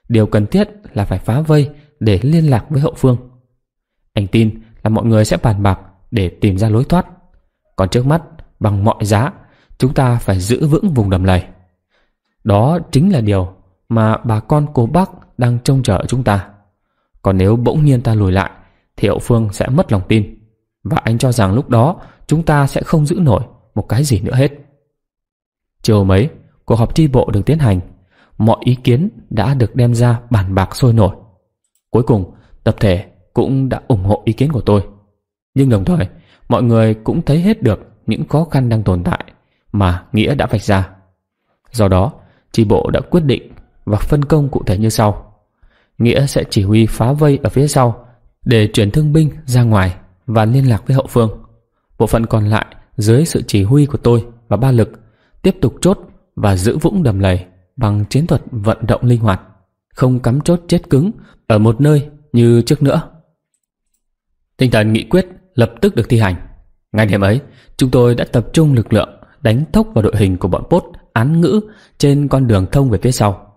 Điều cần thiết là phải phá vây Để liên lạc với hậu phương Anh tin là mọi người sẽ bàn bạc Để tìm ra lối thoát Còn trước mắt bằng mọi giá Chúng ta phải giữ vững vùng đầm lầy Đó chính là điều Mà bà con cô bác đang trông chờ chúng ta Còn nếu bỗng nhiên ta lùi lại Thì hậu phương sẽ mất lòng tin và anh cho rằng lúc đó chúng ta sẽ không giữ nổi một cái gì nữa hết. Chiều mấy, cuộc họp tri bộ được tiến hành. Mọi ý kiến đã được đem ra bàn bạc sôi nổi. Cuối cùng, tập thể cũng đã ủng hộ ý kiến của tôi. Nhưng đồng thời, mọi người cũng thấy hết được những khó khăn đang tồn tại mà Nghĩa đã vạch ra. Do đó, tri bộ đã quyết định và phân công cụ thể như sau. Nghĩa sẽ chỉ huy phá vây ở phía sau để chuyển thương binh ra ngoài và liên lạc với hậu phương. Bộ phận còn lại dưới sự chỉ huy của tôi và ba lực tiếp tục chốt và giữ vững đầm lầy bằng chiến thuật vận động linh hoạt, không cắm chốt chết cứng ở một nơi như trước nữa. Tinh thần nghị quyết lập tức được thi hành. Ngay đêm ấy, chúng tôi đã tập trung lực lượng đánh thốc vào đội hình của bọn Pốt án ngữ trên con đường thông về phía sau.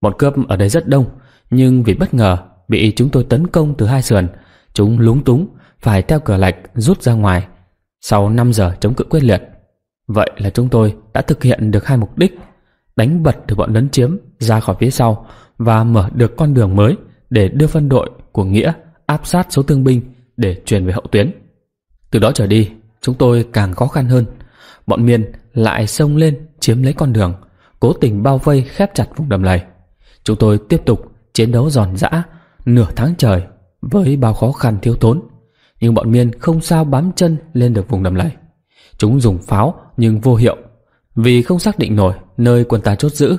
Bọn cướp ở đây rất đông, nhưng vì bất ngờ bị chúng tôi tấn công từ hai sườn, chúng lúng túng phải theo cửa lạch rút ra ngoài sau 5 giờ chống cự quyết liệt. Vậy là chúng tôi đã thực hiện được hai mục đích, đánh bật được bọn lấn chiếm ra khỏi phía sau và mở được con đường mới để đưa phân đội của Nghĩa áp sát số thương binh để truyền về hậu tuyến. Từ đó trở đi, chúng tôi càng khó khăn hơn. Bọn Miên lại xông lên chiếm lấy con đường, cố tình bao vây khép chặt vùng đầm lầy. Chúng tôi tiếp tục chiến đấu giòn giã nửa tháng trời với bao khó khăn thiếu thốn nhưng bọn miên không sao bám chân lên được vùng đầm lầy. Chúng dùng pháo nhưng vô hiệu, vì không xác định nổi nơi quân ta chốt giữ.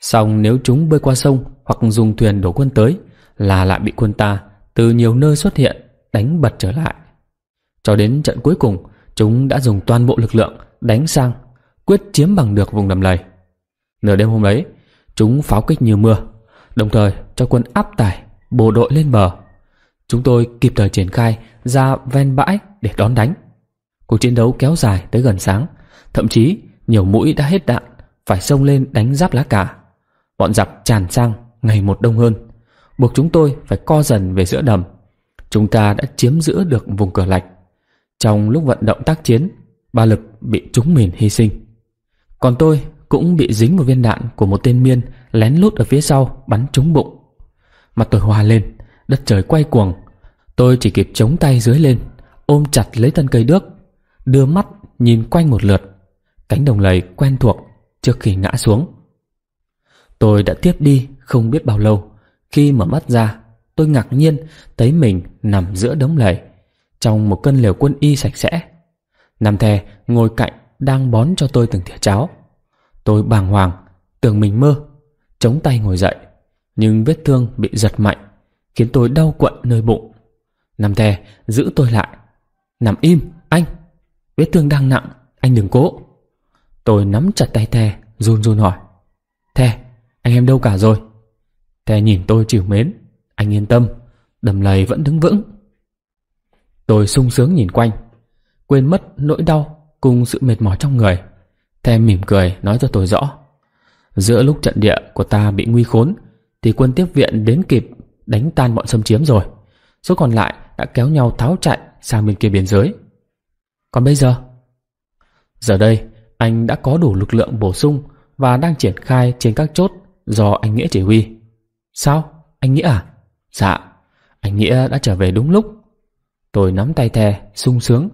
Song nếu chúng bơi qua sông hoặc dùng thuyền đổ quân tới là lại bị quân ta từ nhiều nơi xuất hiện đánh bật trở lại. Cho đến trận cuối cùng, chúng đã dùng toàn bộ lực lượng đánh sang, quyết chiếm bằng được vùng đầm lầy. Nửa đêm hôm ấy, chúng pháo kích như mưa, đồng thời cho quân áp tải, bộ đội lên bờ. Chúng tôi kịp thời triển khai ra ven bãi để đón đánh. Cuộc chiến đấu kéo dài tới gần sáng, thậm chí nhiều mũi đã hết đạn, phải xông lên đánh giáp lá cả. Bọn giặc tràn sang ngày một đông hơn, buộc chúng tôi phải co dần về giữa đầm. Chúng ta đã chiếm giữ được vùng cửa lạch. Trong lúc vận động tác chiến, ba lực bị chúng mìn hy sinh. Còn tôi cũng bị dính một viên đạn của một tên miên lén lút ở phía sau bắn trúng bụng. Mặt tôi hoa lên, đất trời quay cuồng, Tôi chỉ kịp chống tay dưới lên Ôm chặt lấy thân cây đước Đưa mắt nhìn quanh một lượt Cánh đồng lầy quen thuộc Trước khi ngã xuống Tôi đã tiếp đi không biết bao lâu Khi mở mắt ra Tôi ngạc nhiên thấy mình nằm giữa đống lầy Trong một cân liều quân y sạch sẽ Nam Thè ngồi cạnh Đang bón cho tôi từng thìa cháo Tôi bàng hoàng Tưởng mình mơ Chống tay ngồi dậy Nhưng vết thương bị giật mạnh Khiến tôi đau quặn nơi bụng nằm Tè giữ tôi lại Nằm im anh Vết thương đang nặng anh đừng cố Tôi nắm chặt tay Tè run run hỏi Tè anh em đâu cả rồi Tè nhìn tôi chịu mến Anh yên tâm đầm lầy vẫn đứng vững Tôi sung sướng nhìn quanh Quên mất nỗi đau Cùng sự mệt mỏi trong người Tè mỉm cười nói cho tôi rõ Giữa lúc trận địa của ta bị nguy khốn Thì quân tiếp viện đến kịp Đánh tan bọn xâm chiếm rồi Số còn lại đã kéo nhau tháo chạy sang bên kia biên giới. Còn bây giờ? Giờ đây, anh đã có đủ lực lượng bổ sung và đang triển khai trên các chốt do anh Nghĩa chỉ huy. Sao? Anh Nghĩa à? Dạ, anh Nghĩa đã trở về đúng lúc. Tôi nắm tay thè, sung sướng.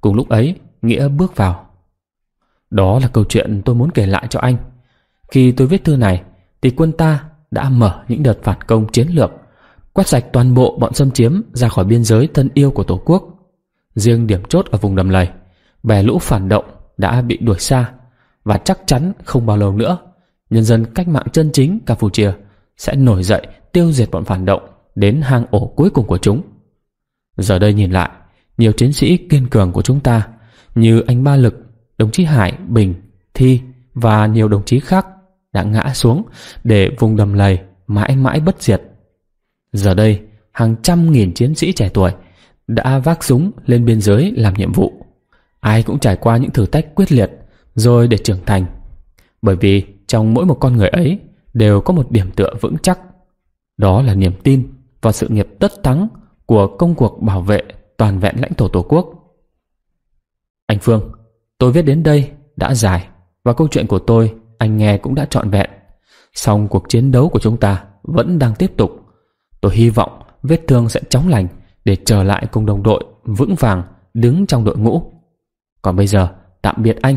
Cùng lúc ấy, Nghĩa bước vào. Đó là câu chuyện tôi muốn kể lại cho anh. Khi tôi viết thư này, thì quân ta đã mở những đợt phản công chiến lược quét sạch toàn bộ bọn xâm chiếm ra khỏi biên giới thân yêu của Tổ quốc. Riêng điểm chốt ở vùng đầm lầy, bè lũ phản động đã bị đuổi xa và chắc chắn không bao lâu nữa, nhân dân cách mạng chân chính Campuchia sẽ nổi dậy tiêu diệt bọn phản động đến hang ổ cuối cùng của chúng. Giờ đây nhìn lại, nhiều chiến sĩ kiên cường của chúng ta như anh Ba Lực, đồng chí Hải, Bình, Thi và nhiều đồng chí khác đã ngã xuống để vùng đầm lầy mãi mãi bất diệt Giờ đây, hàng trăm nghìn chiến sĩ trẻ tuổi đã vác súng lên biên giới làm nhiệm vụ. Ai cũng trải qua những thử thách quyết liệt rồi để trưởng thành. Bởi vì trong mỗi một con người ấy đều có một điểm tựa vững chắc. Đó là niềm tin và sự nghiệp tất thắng của công cuộc bảo vệ toàn vẹn lãnh thổ Tổ quốc. Anh Phương, tôi viết đến đây đã dài và câu chuyện của tôi anh nghe cũng đã trọn vẹn. Song cuộc chiến đấu của chúng ta vẫn đang tiếp tục Tôi hy vọng vết thương sẽ chóng lành để trở lại cùng đồng đội vững vàng đứng trong đội ngũ. Còn bây giờ, tạm biệt anh.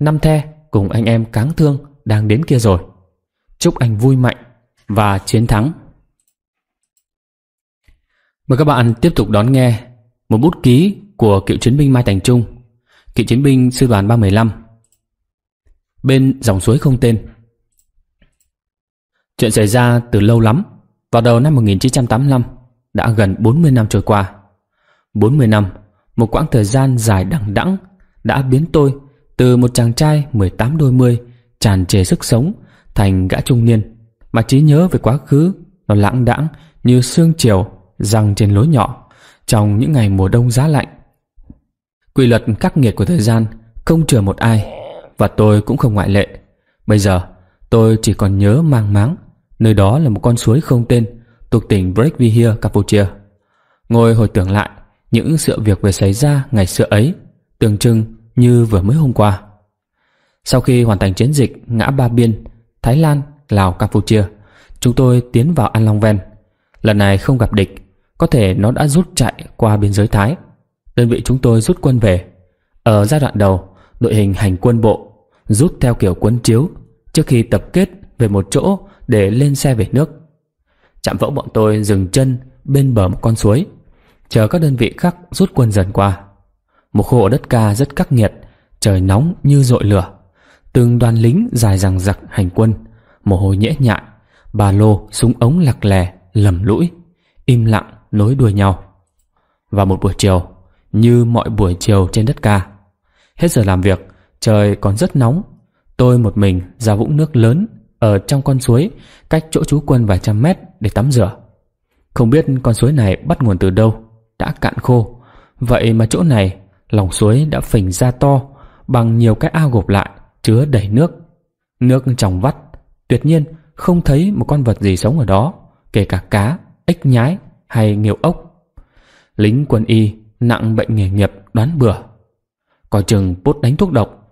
Năm the cùng anh em cáng thương đang đến kia rồi. Chúc anh vui mạnh và chiến thắng. Mời các bạn tiếp tục đón nghe một bút ký của cựu chiến binh Mai Thành Trung, cựu chiến binh sư đoàn 315. Bên dòng suối không tên Chuyện xảy ra từ lâu lắm vào đầu năm 1985 Đã gần 40 năm trôi qua 40 năm Một quãng thời gian dài đằng đẵng Đã biến tôi từ một chàng trai 18 đôi mươi Tràn trề sức sống Thành gã trung niên Mà trí nhớ về quá khứ Nó lãng đãng như sương chiều Răng trên lối nhỏ Trong những ngày mùa đông giá lạnh Quy luật khắc nghiệt của thời gian Không chừa một ai Và tôi cũng không ngoại lệ Bây giờ tôi chỉ còn nhớ mang máng Nơi đó là một con suối không tên thuộc tỉnh Break Vihia, Campuchia. Ngồi hồi tưởng lại những sự việc vừa xảy ra ngày xưa ấy tưởng trưng như vừa mới hôm qua. Sau khi hoàn thành chiến dịch ngã ba biên Thái Lan, Lào, Campuchia chúng tôi tiến vào An Long Ven. Lần này không gặp địch có thể nó đã rút chạy qua biên giới Thái. Đơn vị chúng tôi rút quân về. Ở giai đoạn đầu đội hình hành quân bộ rút theo kiểu quân chiếu trước khi tập kết về một chỗ để lên xe về nước. Chạm vỡ bọn tôi dừng chân bên bờ một con suối, chờ các đơn vị khác rút quân dần qua. Một khu ở đất ca rất khắc nghiệt, trời nóng như dội lửa. Từng đoàn lính dài rằng giặc hành quân, mồ hôi nhễ nhại, ba lô, súng ống lặc lè, lầm lũi, im lặng nối đuôi nhau. Và một buổi chiều, như mọi buổi chiều trên đất ca, hết giờ làm việc, trời còn rất nóng, tôi một mình ra vũng nước lớn ở trong con suối cách chỗ chú quân vài trăm mét để tắm rửa. Không biết con suối này bắt nguồn từ đâu, đã cạn khô. Vậy mà chỗ này, lòng suối đã phình ra to bằng nhiều cái ao gộp lại, chứa đầy nước. Nước trong vắt, tuyệt nhiên không thấy một con vật gì sống ở đó, kể cả cá, ếch nhái hay nghêu ốc. Lính quân y nặng bệnh nghề nghiệp đoán bừa. Có chừng bốt đánh thuốc độc.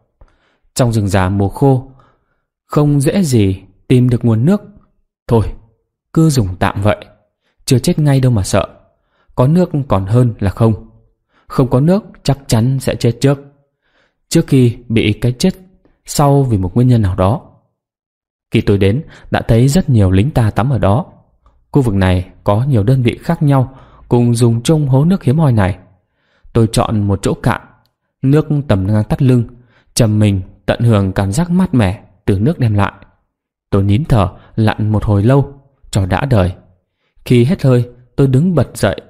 Trong rừng già mùa khô, không dễ gì tìm được nguồn nước. Thôi, cứ dùng tạm vậy. Chưa chết ngay đâu mà sợ. Có nước còn hơn là không. Không có nước chắc chắn sẽ chết trước. Trước khi bị cái chết sau vì một nguyên nhân nào đó. Khi tôi đến, đã thấy rất nhiều lính ta tắm ở đó. Khu vực này có nhiều đơn vị khác nhau cùng dùng chung hố nước hiếm hoi này. Tôi chọn một chỗ cạn, nước tầm ngang tắt lưng, chầm mình tận hưởng cảm giác mát mẻ từ nước đem lại. Tôi nín thở, lặn một hồi lâu, cho đã đời. Khi hết hơi, tôi đứng bật dậy,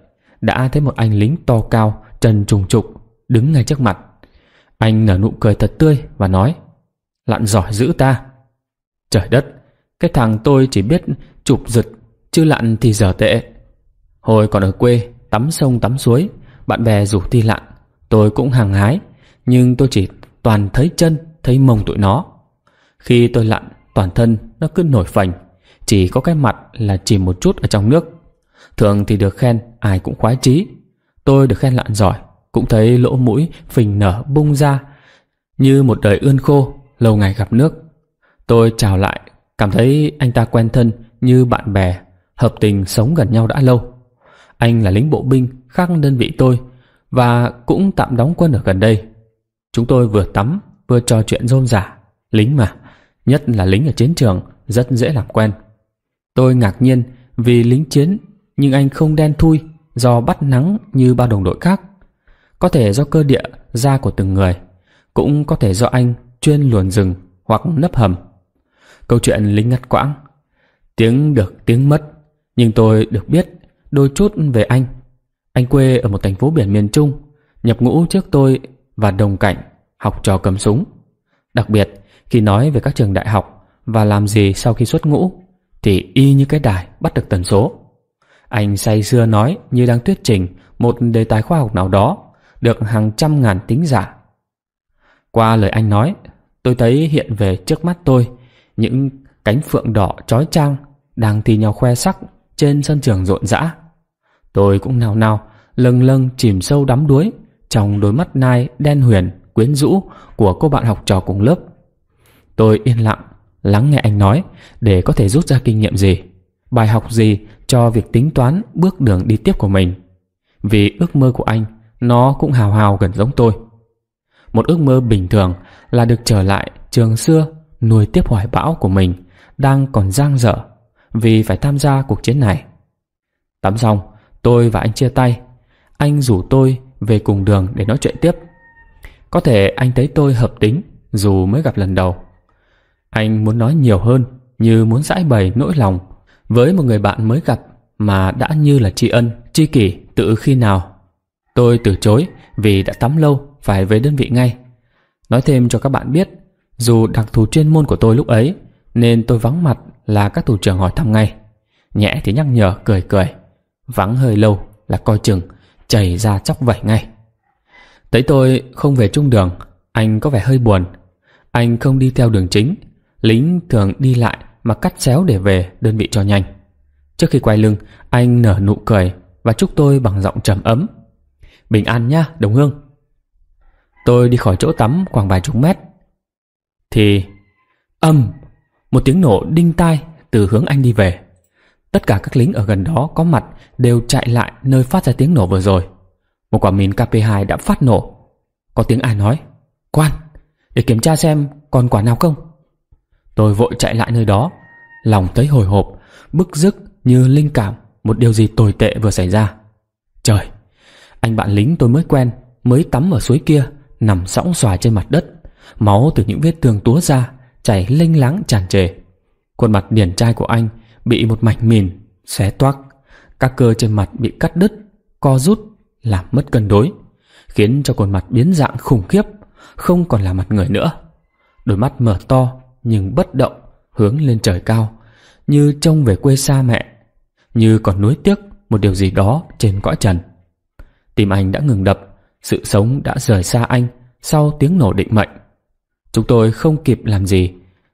đã thấy một anh lính to cao, chân trùng trục, đứng ngay trước mặt. Anh nở nụ cười thật tươi và nói, lặn giỏi giữ ta. Trời đất, cái thằng tôi chỉ biết chụp giật, chứ lặn thì dở tệ. Hồi còn ở quê, tắm sông tắm suối, bạn bè rủ đi lặn, tôi cũng hàng hái, nhưng tôi chỉ toàn thấy chân, thấy mông tụi nó. Khi tôi lặn, toàn thân nó cứ nổi phành, chỉ có cái mặt là chìm một chút ở trong nước. Thường thì được khen, ai cũng khoái chí. Tôi được khen lặn giỏi, cũng thấy lỗ mũi phình nở bung ra, như một đời ươn khô, lâu ngày gặp nước. Tôi chào lại, cảm thấy anh ta quen thân như bạn bè, hợp tình sống gần nhau đã lâu. Anh là lính bộ binh khác đơn vị tôi và cũng tạm đóng quân ở gần đây. Chúng tôi vừa tắm vừa trò chuyện rôm rả, lính mà nhất là lính ở chiến trường, rất dễ làm quen. Tôi ngạc nhiên vì lính chiến, nhưng anh không đen thui do bắt nắng như bao đồng đội khác. Có thể do cơ địa, da của từng người, cũng có thể do anh chuyên luồn rừng hoặc nấp hầm. Câu chuyện lính ngắt quãng, tiếng được tiếng mất, nhưng tôi được biết đôi chút về anh. Anh quê ở một thành phố biển miền Trung, nhập ngũ trước tôi và đồng cảnh, học trò cầm súng. Đặc biệt, khi nói về các trường đại học và làm gì sau khi xuất ngũ thì y như cái đài bắt được tần số. Anh say sưa nói như đang thuyết trình một đề tài khoa học nào đó được hàng trăm ngàn tính giả. Qua lời anh nói, tôi thấy hiện về trước mắt tôi những cánh phượng đỏ trói trang đang thi nhau khoe sắc trên sân trường rộn rã. Tôi cũng nào nào lâng lâng chìm sâu đắm đuối trong đôi mắt nai đen huyền quyến rũ của cô bạn học trò cùng lớp Tôi yên lặng, lắng nghe anh nói để có thể rút ra kinh nghiệm gì, bài học gì cho việc tính toán bước đường đi tiếp của mình. Vì ước mơ của anh, nó cũng hào hào gần giống tôi. Một ước mơ bình thường là được trở lại trường xưa nuôi tiếp hoài bão của mình đang còn giang dở vì phải tham gia cuộc chiến này. Tắm xong, tôi và anh chia tay. Anh rủ tôi về cùng đường để nói chuyện tiếp. Có thể anh thấy tôi hợp tính dù mới gặp lần đầu. Anh muốn nói nhiều hơn, như muốn giải bày nỗi lòng với một người bạn mới gặp mà đã như là tri ân, tri kỷ tự khi nào. Tôi từ chối vì đã tắm lâu, phải về đơn vị ngay. Nói thêm cho các bạn biết, dù đặc thù chuyên môn của tôi lúc ấy, nên tôi vắng mặt là các thủ trưởng hỏi thăm ngay. Nhẹ thì nhắc nhở cười cười, vắng hơi lâu là coi chừng, chảy ra chóc vẩy ngay. thấy tôi không về trung đường, anh có vẻ hơi buồn. Anh không đi theo đường chính Lính thường đi lại mà cắt xéo để về đơn vị cho nhanh. Trước khi quay lưng, anh nở nụ cười và chúc tôi bằng giọng trầm ấm. Bình an nhá đồng hương. Tôi đi khỏi chỗ tắm khoảng vài chục mét. Thì âm, một tiếng nổ đinh tai từ hướng anh đi về. Tất cả các lính ở gần đó có mặt đều chạy lại nơi phát ra tiếng nổ vừa rồi. Một quả mìn KP2 đã phát nổ. Có tiếng ai nói, quan, để kiểm tra xem còn quả nào không. Tôi vội chạy lại nơi đó Lòng thấy hồi hộp Bức rức như linh cảm Một điều gì tồi tệ vừa xảy ra Trời Anh bạn lính tôi mới quen Mới tắm ở suối kia Nằm sõng xòa trên mặt đất Máu từ những vết thương túa ra Chảy linh láng tràn trề Khuôn mặt điển trai của anh Bị một mảnh mìn Xé toác Các cơ trên mặt bị cắt đứt Co rút Làm mất cân đối Khiến cho khuôn mặt biến dạng khủng khiếp Không còn là mặt người nữa Đôi mắt mở to nhưng bất động hướng lên trời cao như trông về quê xa mẹ như còn nuối tiếc một điều gì đó trên cõi trần tim anh đã ngừng đập sự sống đã rời xa anh sau tiếng nổ định mệnh chúng tôi không kịp làm gì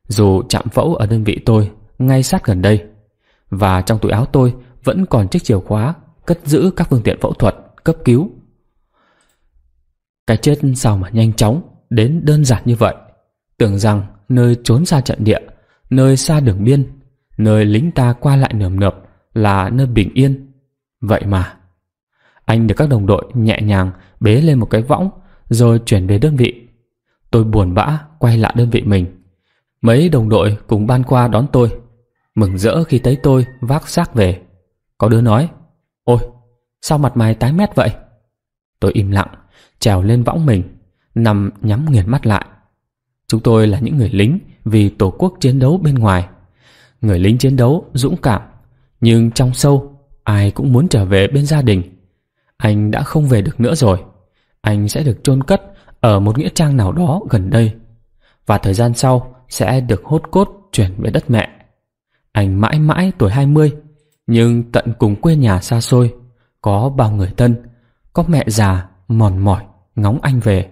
dù chạm phẫu ở đơn vị tôi ngay sát gần đây và trong túi áo tôi vẫn còn chiếc chìa khóa cất giữ các phương tiện phẫu thuật cấp cứu cái chết sao mà nhanh chóng đến đơn giản như vậy tưởng rằng nơi trốn xa trận địa, nơi xa đường biên, nơi lính ta qua lại nườm nượp là nơi bình yên. Vậy mà, anh được các đồng đội nhẹ nhàng bế lên một cái võng rồi chuyển về đơn vị. Tôi buồn bã quay lại đơn vị mình. Mấy đồng đội cùng ban qua đón tôi, mừng rỡ khi thấy tôi vác xác về. Có đứa nói, ôi, sao mặt mày tái mét vậy? Tôi im lặng, trèo lên võng mình, nằm nhắm nghiền mắt lại. Chúng tôi là những người lính vì tổ quốc chiến đấu bên ngoài. Người lính chiến đấu dũng cảm, nhưng trong sâu ai cũng muốn trở về bên gia đình. Anh đã không về được nữa rồi. Anh sẽ được chôn cất ở một nghĩa trang nào đó gần đây. Và thời gian sau sẽ được hốt cốt chuyển về đất mẹ. Anh mãi mãi tuổi hai mươi nhưng tận cùng quê nhà xa xôi, có bao người thân, có mẹ già, mòn mỏi, ngóng anh về.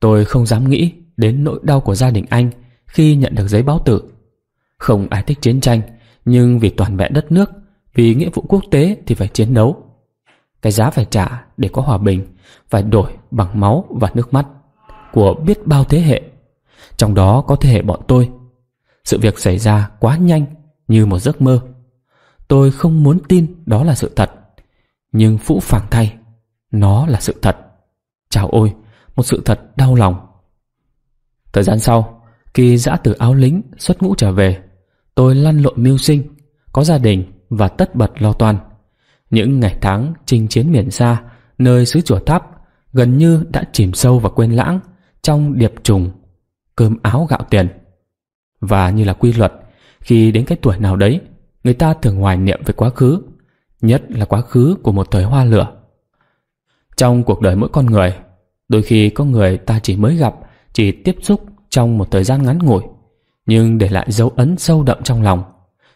Tôi không dám nghĩ đến nỗi đau của gia đình anh khi nhận được giấy báo tử. Không ai thích chiến tranh, nhưng vì toàn vẹn đất nước, vì nghĩa vụ quốc tế thì phải chiến đấu. Cái giá phải trả để có hòa bình phải đổi bằng máu và nước mắt của biết bao thế hệ, trong đó có thế hệ bọn tôi. Sự việc xảy ra quá nhanh như một giấc mơ. Tôi không muốn tin đó là sự thật, nhưng phũ phàng thay, nó là sự thật. Chào ôi, một sự thật đau lòng Thời gian sau, khi giã từ áo lính xuất ngũ trở về. Tôi lăn lộn mưu sinh, có gia đình và tất bật lo toan. Những ngày tháng chinh chiến miền xa, nơi xứ chùa tháp, gần như đã chìm sâu và quên lãng trong điệp trùng, cơm áo gạo tiền. Và như là quy luật, khi đến cái tuổi nào đấy, người ta thường hoài niệm về quá khứ, nhất là quá khứ của một thời hoa lửa. Trong cuộc đời mỗi con người, đôi khi có người ta chỉ mới gặp chỉ tiếp xúc trong một thời gian ngắn ngủi nhưng để lại dấu ấn sâu đậm trong lòng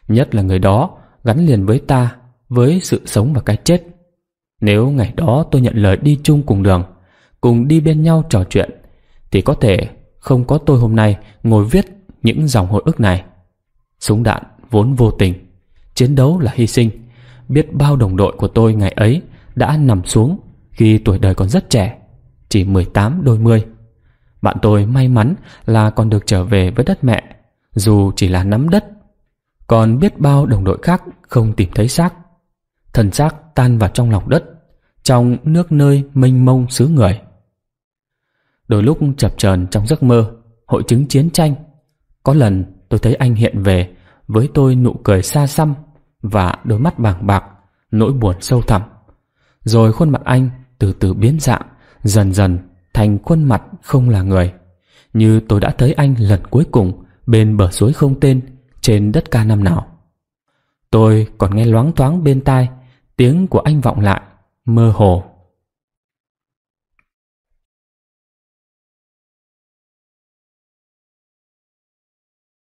nhất là người đó gắn liền với ta với sự sống và cái chết nếu ngày đó tôi nhận lời đi chung cùng đường cùng đi bên nhau trò chuyện thì có thể không có tôi hôm nay ngồi viết những dòng hồi ức này súng đạn vốn vô tình chiến đấu là hy sinh biết bao đồng đội của tôi ngày ấy đã nằm xuống khi tuổi đời còn rất trẻ chỉ mười tám đôi mươi bạn tôi may mắn là còn được trở về với đất mẹ, dù chỉ là nắm đất. Còn biết bao đồng đội khác không tìm thấy xác. Thần xác tan vào trong lòng đất, trong nước nơi mênh mông xứ người. Đôi lúc chập chờn trong giấc mơ, hội chứng chiến tranh. Có lần tôi thấy anh hiện về với tôi nụ cười xa xăm và đôi mắt vàng bạc, nỗi buồn sâu thẳm. Rồi khuôn mặt anh từ từ biến dạng, dần dần thành khuôn mặt không là người. Như tôi đã thấy anh lần cuối cùng bên bờ suối không tên trên đất ca năm nào. Tôi còn nghe loáng thoáng bên tai tiếng của anh vọng lại, mơ hồ